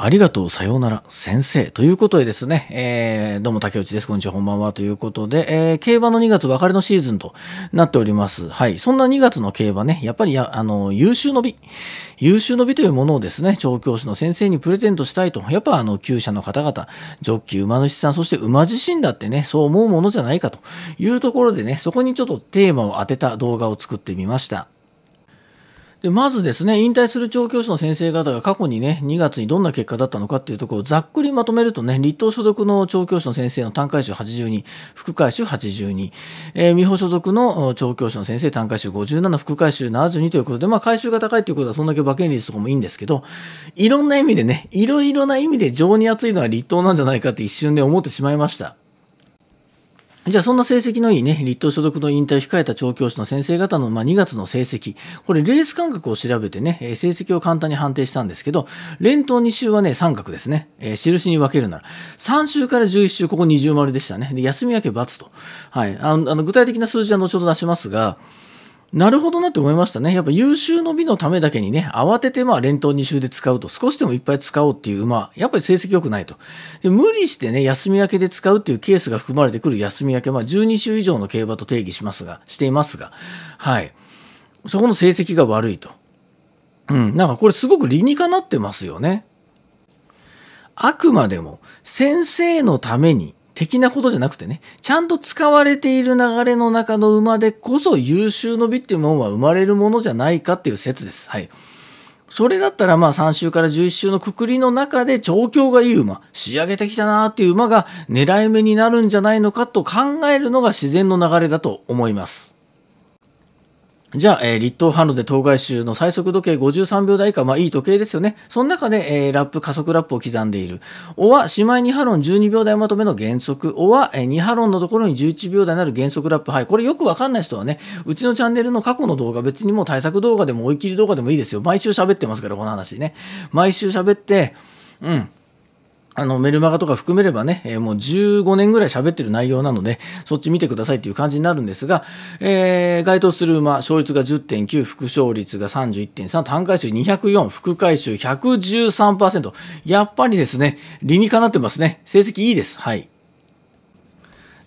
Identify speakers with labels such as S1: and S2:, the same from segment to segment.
S1: ありがとう、さようなら、先生。ということでですね、えー、どうも竹内です。こんにちは、こんばんは。ということで、えー、競馬の2月別れのシーズンとなっております。はい。そんな2月の競馬ね、やっぱりあの、優秀の美、優秀の美というものをですね、調教師の先生にプレゼントしたいと、やっぱあの、厩舎の方々、ジョッキー、馬主さん、そして馬自身だってね、そう思うものじゃないかというところでね、そこにちょっとテーマを当てた動画を作ってみました。でまずですね引退する調教師の先生方が過去にね2月にどんな結果だったのかっていうところをざっくりまとめるとね立東所属の調教師の先生の単回収82副回収82、えー、美保所属の調教師の先生単回収57副回収72ということでまあ回収が高いということはそんだけ馬券率とかもいいんですけどいろんな意味でねいろいろな意味で情に厚いのは立東なんじゃないかって一瞬で思ってしまいました。じゃあそんな成績のいいね、立東所属の引退を控えた調教師の先生方の、まあ、2月の成績、これレース感覚を調べてね、成績を簡単に判定したんですけど、連投2週はね、三角ですね、えー、印に分けるなら、3週から11週、ここ二重丸でしたね。で休み明け×と。はいあの。あの具体的な数字は後ほど出しますが、なるほどなって思いましたね。やっぱ優秀の美のためだけにね、慌ててまあ連投2周で使うと、少しでもいっぱい使おうっていう馬、まあ、やっぱり成績良くないと。で、無理してね、休み明けで使うっていうケースが含まれてくる休み明け、まあ12週以上の競馬と定義しますが、していますが、はい。そこの成績が悪いと。うん、なんかこれすごく理にかなってますよね。あくまでも先生のために的なことじゃなくてね、ちゃんと使われている流れの中の馬でこそ優秀の美っていうものは生まれるものじゃないかっていう説です。はい。それだったらまあ3週から11週のくくりの中で調教がいい馬、仕上げてきたなーっていう馬が狙い目になるんじゃないのかと考えるのが自然の流れだと思います。じゃあ、えー、立東販路で当該種の最速時計53秒台以下、まあいい時計ですよね。その中で、えー、ラップ、加速ラップを刻んでいる。おは、しまい2波論12秒台まとめの減速。おは、えー、2波論のところに11秒台なる減速ラップ。はい。これよくわかんない人はね、うちのチャンネルの過去の動画、別にもう対策動画でも追い切り動画でもいいですよ。毎週喋ってますから、この話ね。毎週喋って、うん。あの、メルマガとか含めればね、えー、もう15年ぐらい喋ってる内容なので、そっち見てくださいっていう感じになるんですが、えー、該当する馬、勝率が10.9、副勝率が31.3、単回収204、副回収113%。やっぱりですね、理にかなってますね。成績いいです。はい。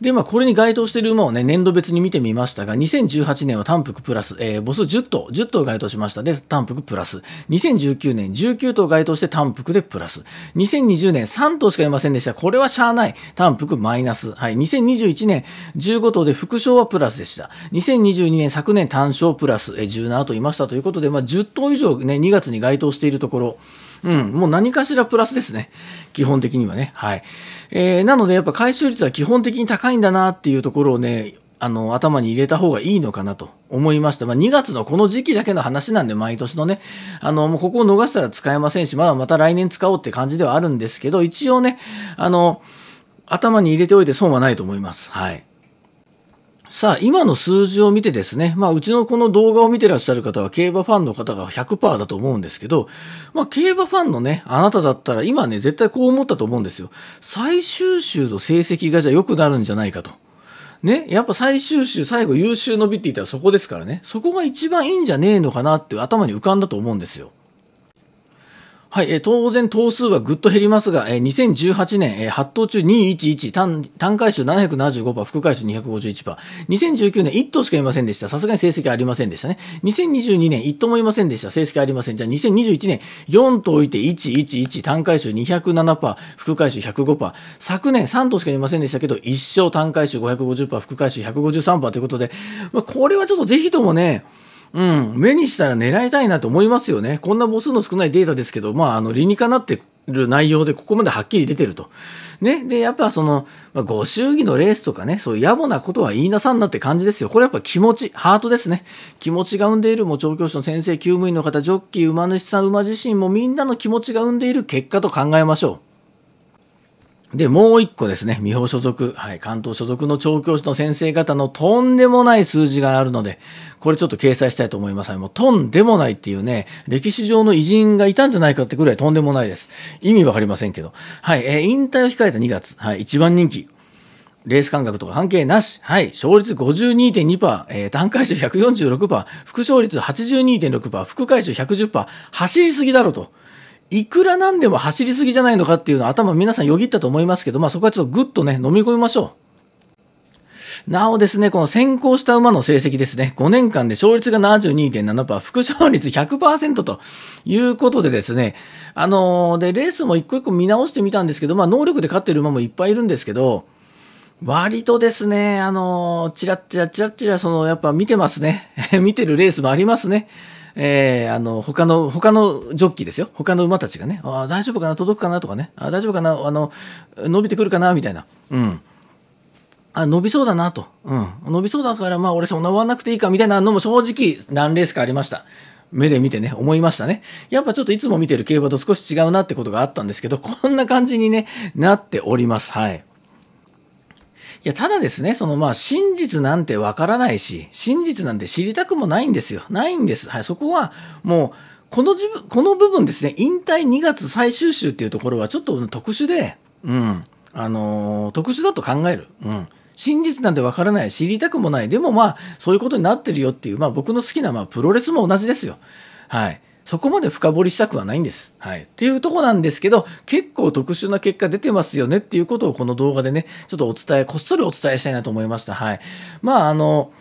S1: で、まあ、これに該当している馬をね、年度別に見てみましたが、2018年は単幅プラス、えー、ボス10頭、10頭該当しましたで、単幅プラス。2019年、19頭該当して単幅でプラス。2020年、3頭しかいませんでした。これはしゃあない。単幅マイナス。はい。2021年、15頭で副賞はプラスでした。2022年、昨年単勝プラス、えー、17頭いましたということで、まあ、10頭以上ね、2月に該当しているところ、うん、もう何かしらプラスですね。基本的にはね。はい。えー、なのでやっぱ回収率は基本的に高いんだなっていうところをね、あの、頭に入れた方がいいのかなと思いました。まあ、2月のこの時期だけの話なんで、毎年のね、あの、もうここを逃したら使えませんし、まだまた来年使おうって感じではあるんですけど、一応ね、あの、頭に入れておいて損はないと思います。はい。さあ、今の数字を見てですね、まあ、うちのこの動画を見てらっしゃる方は、競馬ファンの方が100%だと思うんですけど、まあ、競馬ファンのね、あなただったら、今ね、絶対こう思ったと思うんですよ。最終週の成績がじゃあ良くなるんじゃないかと。ね、やっぱ最終週、最後優秀伸びっていたらそこですからね、そこが一番いいんじゃねえのかなって頭に浮かんだと思うんですよ。はい、え当然、頭数はぐっと減りますが、えー、2018年、えー、8頭中211単、単回数775%、副回数251%、2019年1頭しかいませんでした、さすがに成績ありませんでしたね、2022年1頭もいませんでした、成績ありません、じゃあ2021年4頭いて111、単回数207%、副回数105%、昨年3頭しかいませんでしたけど、1勝単回数550%、副回数153%ということで、まあ、これはちょっとぜひともね、うん、目にしたら狙いたいなと思いますよね。こんな母数の少ないデータですけど、まあ、あの、理にかなってる内容でここまではっきり出てると。ね。で、やっぱその、まご祝儀のレースとかね、そういう野暮なことは言いなさんなって感じですよ。これやっぱ気持ち、ハートですね。気持ちが生んでいる、もう調教師の先生、厩務員の方、ジョッキー、馬主さん、馬自身もみんなの気持ちが生んでいる結果と考えましょう。で、もう一個ですね、未報所属、はい、関東所属の調教師の先生方のとんでもない数字があるので、これちょっと掲載したいと思います。もうとんでもないっていうね、歴史上の偉人がいたんじゃないかってぐらいとんでもないです。意味わかりませんけど。はい、えー、引退を控えた2月、はい、一番人気。レース感覚とか関係なし。はい。勝率52.2%、えー、単回数146%、副勝率82.6%、副回数110%、走りすぎだろうと。いくらなんでも走りすぎじゃないのかっていうのは頭皆さんよぎったと思いますけど、まあそこはちょっとグッとね、飲み込みましょう。なおですね、この先行した馬の成績ですね、5年間で勝率が72.7%、副勝率100%ということでですね、あのー、で、レースも一個一個見直してみたんですけど、まあ能力で勝ってる馬もいっぱいいるんですけど、割とですね、あのー、チラッチラチラッチラ、その、やっぱ見てますね。見てるレースもありますね。えー、あの他の他のジョッキーですよ他の馬たちがねあ大丈夫かな届くかなとかねあ大丈夫かなあの伸びてくるかなみたいな、うん、あ伸びそうだなと、うん、伸びそうだからまあ俺そんな終わんなくていいかみたいなのも正直何レースかありました。目で見てね、思いましたね。やっぱちょっといつも見てる競馬と少し違うなってことがあったんですけど、こんな感じにね、なっております。はい。や、ただですね、そのまあ真実なんてわからないし、真実なんて知りたくもないんですよ。ないんです。はい、そこはもう、この自分、この部分ですね、引退2月最終週っていうところはちょっと特殊で、うん、あのー、特殊だと考える。うん。真実なんてわからない、知りたくもない、でもまあ、そういうことになってるよっていう、まあ僕の好きな、まあプロレスも同じですよ。はい。そこまで深掘りしたくはないんです。はい。っていうとこなんですけど、結構特殊な結果出てますよねっていうことをこの動画でね、ちょっとお伝え、こっそりお伝えしたいなと思いました。はい。まあ、あの、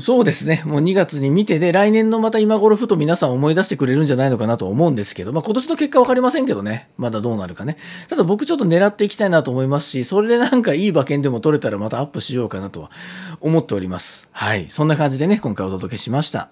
S1: そうですね。もう2月に見てで、来年のまた今頃ふと皆さん思い出してくれるんじゃないのかなと思うんですけど、まあ今年の結果分かりませんけどね。まだどうなるかね。ただ僕ちょっと狙っていきたいなと思いますし、それでなんかいい馬券でも取れたらまたアップしようかなとは思っております。はい。そんな感じでね、今回お届けしました。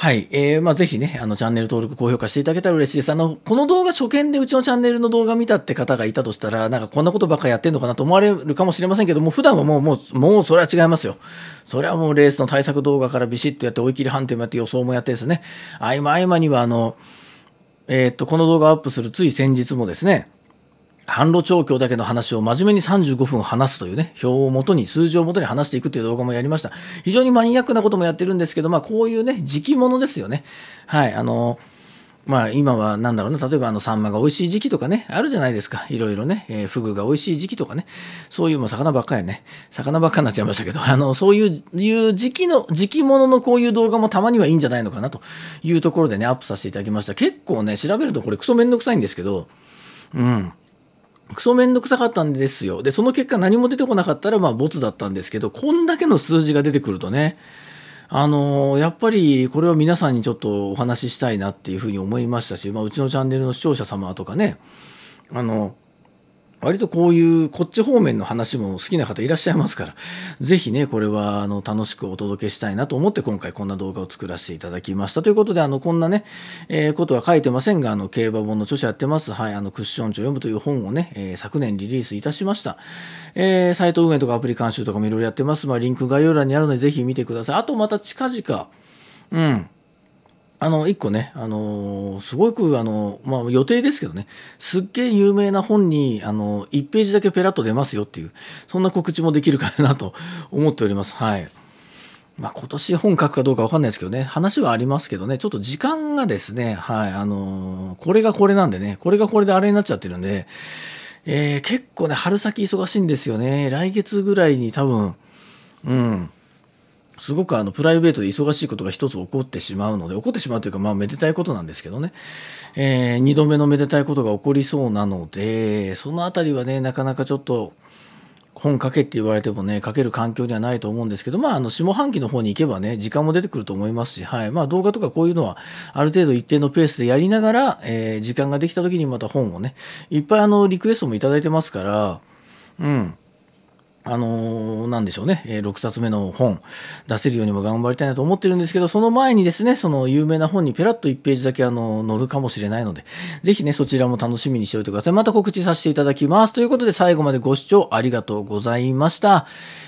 S1: はい。えー、まあ、ぜひね、あの、チャンネル登録、高評価していただけたら嬉しいです。あの、この動画初見でうちのチャンネルの動画見たって方がいたとしたら、なんかこんなことばっかやってんのかなと思われるかもしれませんけども、普段はもう、もう、もうそれは違いますよ。それはもうレースの対策動画からビシッとやって、追い切り判定もやって、予想もやってですね、合間合間には、あの、えー、っと、この動画アップするつい先日もですね、販路調教だけの話を真面目に35分話すというね、表をもとに、数字をもとに話していくという動画もやりました。非常にマニアックなこともやってるんですけど、まあ、こういうね、時期物ですよね。はい、あの、まあ今は何だろうな、例えばあのサンマが美味しい時期とかね、あるじゃないですか。いろいろね、えー、フグが美味しい時期とかね、そういうも魚ばっかりね、魚ばっかになっちゃいましたけど、あの、そういういう時期の、時期もののこういう動画もたまにはいいんじゃないのかなというところでね、アップさせていただきました。結構ね、調べるとこれクソめんどくさいんですけど、うん。クソめんどくさかったんですよ。で、その結果何も出てこなかったら、まあ、ボツだったんですけど、こんだけの数字が出てくるとね、あのやっぱりこれは皆さんにちょっとお話ししたいなっていうふうに思いましたし、まあ、うちのチャンネルの視聴者様とかね、あの割とこういうこっち方面の話も好きな方いらっしゃいますから、ぜひね、これはあの楽しくお届けしたいなと思って今回こんな動画を作らせていただきました。ということで、あの、こんなね、えー、ことは書いてませんが、あの、競馬本の著者やってます、はい、あの、クッション帳読むという本をね、えー、昨年リリースいたしました。えー、サイト運営とかアプリ監修とかもいろいろやってます。まあ、リンク概要欄にあるのでぜひ見てください。あとまた近々、うん。あの、一個ね、あのー、すごく、あのー、まあ、予定ですけどね、すっげえ有名な本に、あのー、1ページだけペラッと出ますよっていう、そんな告知もできるかなと思っております。はい。まあ、今年本書くかどうかわかんないですけどね、話はありますけどね、ちょっと時間がですね、はい、あのこれがこれなんでね、これがこれであれになっちゃってるんで、え結構ね、春先忙しいんですよね。来月ぐらいに多分、うん。すごくあのプライベートで忙しいことが一つ起こってしまうので、起こってしまうというか、まあ、めでたいことなんですけどね、えー、2度目のめでたいことが起こりそうなので、そのあたりはね、なかなかちょっと、本書けって言われてもね、書ける環境ではないと思うんですけど、まあ、あの、下半期の方に行けばね、時間も出てくると思いますし、はい。まあ、動画とかこういうのは、ある程度一定のペースでやりながら、えー、時間ができた時にまた本をね、いっぱいあの、リクエストもいただいてますから、うん。あのー、なんでしょうね、えー、6冊目の本出せるようにも頑張りたいなと思ってるんですけど、その前にですね、その有名な本にペラッと1ページだけあの載るかもしれないので、ぜひね、そちらも楽しみにしておいてください。また告知させていただきます。ということで、最後までご視聴ありがとうございました。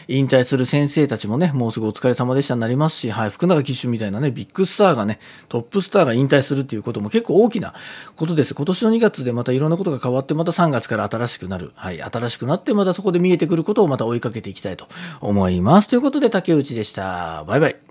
S1: 引退する先生たちもね、もうすぐお疲れ様でしたになりますし、はい、福永騎手みたいなね、ビッグスターがね、トップスターが引退するっていうことも結構大きなことです。今年の2月でまたいろんなことが変わって、また3月から新しくなる。はい、新しくなって、またそこで見えてくることをまた追いかけていきたいと思います。ということで、竹内でした。バイバイ。